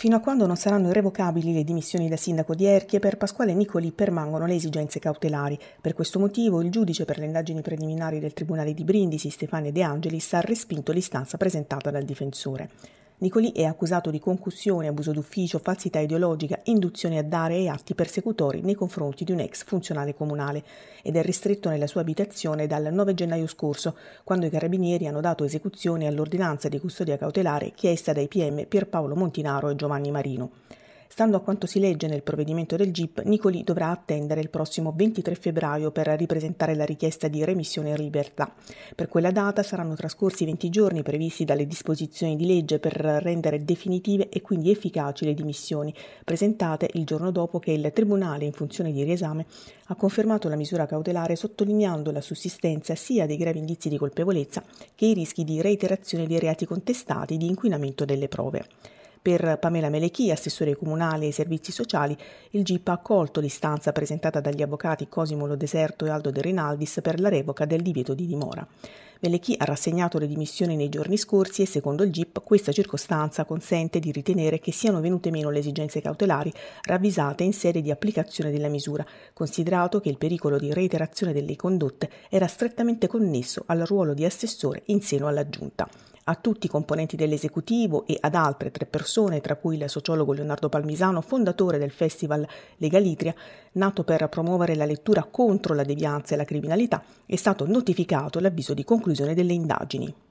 Fino a quando non saranno irrevocabili le dimissioni da sindaco di Erchie, per Pasquale Nicoli permangono le esigenze cautelari. Per questo motivo il giudice per le indagini preliminari del Tribunale di Brindisi, Stefania De Angelis, ha respinto l'istanza presentata dal difensore. Nicoli è accusato di concussione, abuso d'ufficio, falsità ideologica, induzione a dare e atti persecutori nei confronti di un ex funzionale comunale ed è ristretto nella sua abitazione dal 9 gennaio scorso, quando i carabinieri hanno dato esecuzione all'ordinanza di custodia cautelare chiesta dai PM Pierpaolo Montinaro e Giovanni Marino. Stando a quanto si legge nel provvedimento del GIP, Nicoli dovrà attendere il prossimo 23 febbraio per ripresentare la richiesta di remissione in libertà. Per quella data saranno trascorsi i 20 giorni previsti dalle disposizioni di legge per rendere definitive e quindi efficaci le dimissioni, presentate il giorno dopo che il Tribunale, in funzione di riesame, ha confermato la misura cautelare sottolineando la sussistenza sia dei gravi indizi di colpevolezza che i rischi di reiterazione dei reati contestati di inquinamento delle prove. Per Pamela Melechi, assessore comunale ai servizi sociali, il GIP ha accolto l'istanza presentata dagli avvocati Cosimo Lo Deserto e Aldo De Rinaldis per la revoca del divieto di dimora. Melechi ha rassegnato le dimissioni nei giorni scorsi e secondo il GIP questa circostanza consente di ritenere che siano venute meno le esigenze cautelari ravvisate in sede di applicazione della misura, considerato che il pericolo di reiterazione delle condotte era strettamente connesso al ruolo di assessore in seno alla Giunta a tutti i componenti dell'esecutivo e ad altre tre persone, tra cui il sociologo Leonardo Palmisano, fondatore del festival Legalitria, nato per promuovere la lettura contro la devianza e la criminalità, è stato notificato l'avviso di conclusione delle indagini.